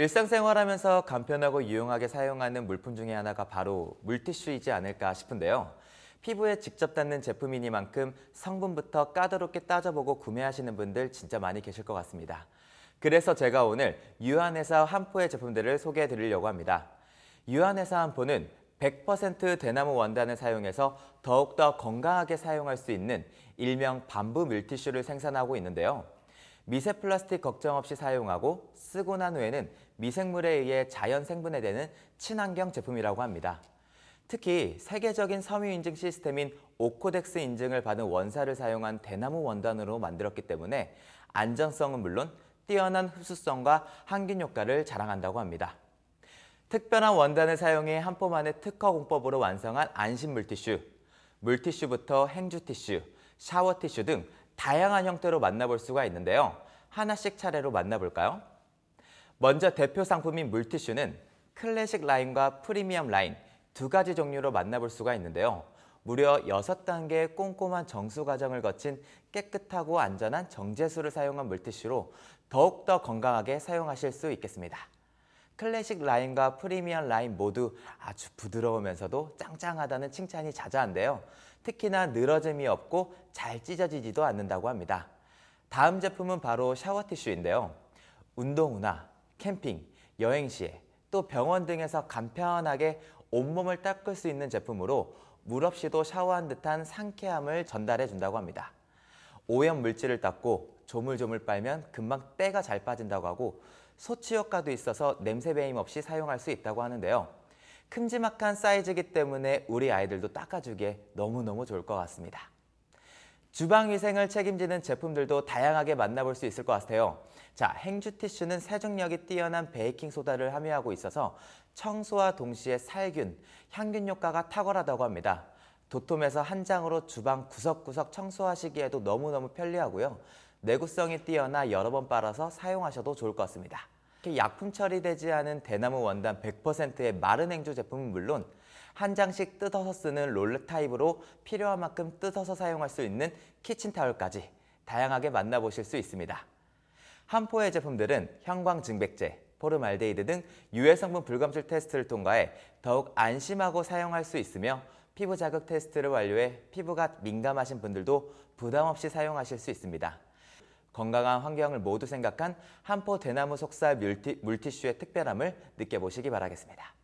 일상생활하면서 간편하고 유용하게 사용하는 물품 중에 하나가 바로 물티슈이지 않을까 싶은데요. 피부에 직접 닿는 제품이니만큼 성분부터 까다롭게 따져보고 구매하시는 분들 진짜 많이 계실 것 같습니다. 그래서 제가 오늘 유한에서 한포의 제품들을 소개해 드리려고 합니다. 유한에서 한포는 100% 대나무 원단을 사용해서 더욱더 건강하게 사용할 수 있는 일명 반부 물티슈를 생산하고 있는데요. 미세 플라스틱 걱정 없이 사용하고 쓰고 난 후에는 미생물에 의해 자연 생분해되는 친환경 제품이라고 합니다. 특히 세계적인 섬유 인증 시스템인 오코덱스 인증을 받은 원사를 사용한 대나무 원단으로 만들었기 때문에 안전성은 물론 뛰어난 흡수성과 항균 효과를 자랑한다고 합니다. 특별한 원단을 사용해 한폼 안에 특허 공법으로 완성한 안심 물티슈, 물티슈부터 행주 티슈, 샤워 티슈 등 다양한 형태로 만나볼 수가 있는데요. 하나씩 차례로 만나볼까요? 먼저 대표 상품인 물티슈는 클래식 라인과 프리미엄 라인 두 가지 종류로 만나볼 수가 있는데요. 무려 6단계의 꼼꼼한 정수 과정을 거친 깨끗하고 안전한 정제수를 사용한 물티슈로 더욱더 건강하게 사용하실 수 있겠습니다. 클래식 라인과 프리미엄 라인 모두 아주 부드러우면서도 짱짱하다는 칭찬이 자자한데요. 특히나 늘어짐이 없고 잘 찢어지지도 않는다고 합니다. 다음 제품은 바로 샤워티슈인데요. 운동후나 캠핑, 여행 시에 또 병원 등에서 간편하게 온몸을 닦을 수 있는 제품으로 물 없이도 샤워한 듯한 상쾌함을 전달해 준다고 합니다. 오염 물질을 닦고 조물조물 빨면 금방 때가 잘 빠진다고 하고 소치 효과도 있어서 냄새 배임 없이 사용할 수 있다고 하는데요. 큼지막한 사이즈이기 때문에 우리 아이들도 닦아주기에 너무너무 좋을 것 같습니다. 주방 위생을 책임지는 제품들도 다양하게 만나볼 수 있을 것 같아요. 자, 행주 티슈는 세정력이 뛰어난 베이킹 소다를 함유하고 있어서 청소와 동시에 살균, 향균 효과가 탁월하다고 합니다. 도톰에서 한 장으로 주방 구석구석 청소하시기에도 너무너무 편리하고요. 내구성이 뛰어나 여러 번 빨아서 사용하셔도 좋을 것 같습니다. 약품 처리되지 않은 대나무 원단 100%의 마른 행주 제품은 물론 한 장씩 뜯어서 쓰는 롤러 타입으로 필요한 만큼 뜯어서 사용할 수 있는 키친타올까지 다양하게 만나보실 수 있습니다. 한포의 제품들은 형광증백제, 포름알데히드 등 유해 성분 불감출 테스트를 통과해 더욱 안심하고 사용할 수 있으며 피부 자극 테스트를 완료해 피부가 민감하신 분들도 부담 없이 사용하실 수 있습니다. 건강한 환경을 모두 생각한 한포 대나무 속살 물티, 물티슈의 특별함을 느껴보시기 바라겠습니다.